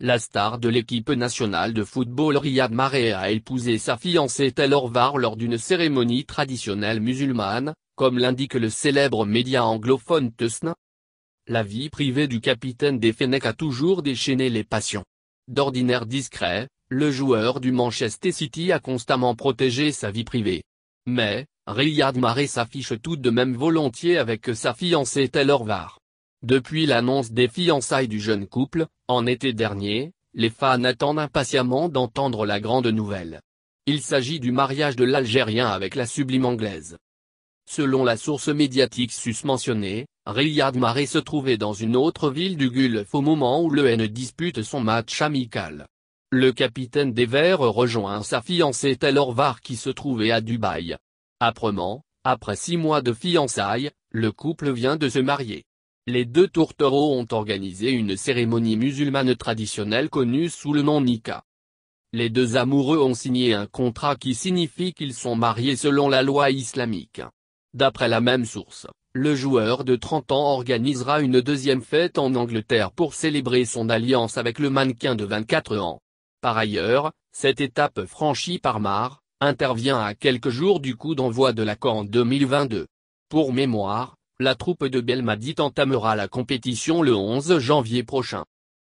La star de l'équipe nationale de football Riyad Mare a épousé sa fiancée Taylor Var lors d'une cérémonie traditionnelle musulmane, comme l'indique le célèbre média anglophone Tusn. La vie privée du capitaine des Fennecs a toujours déchaîné les passions. D'ordinaire discret, le joueur du Manchester City a constamment protégé sa vie privée. Mais, Riyad Mare s'affiche tout de même volontiers avec sa fiancée Taylor Var. Depuis l'annonce des fiançailles du jeune couple, en été dernier, les fans attendent impatiemment d'entendre la grande nouvelle. Il s'agit du mariage de l'Algérien avec la sublime Anglaise. Selon la source médiatique susmentionnée, Riyad Mahrez se trouvait dans une autre ville du Gulf au moment où le N dispute son match amical. Le capitaine des Verts rejoint sa fiancée Taylor Var qui se trouvait à Dubaï. Âprement, après six mois de fiançailles, le couple vient de se marier. Les deux tourtereaux ont organisé une cérémonie musulmane traditionnelle connue sous le nom Nika. Les deux amoureux ont signé un contrat qui signifie qu'ils sont mariés selon la loi islamique. D'après la même source, le joueur de 30 ans organisera une deuxième fête en Angleterre pour célébrer son alliance avec le mannequin de 24 ans. Par ailleurs, cette étape franchie par Mar, intervient à quelques jours du coup d'envoi de l'accord en 2022. Pour mémoire, la troupe de Belmadit entamera la compétition le 11 janvier prochain.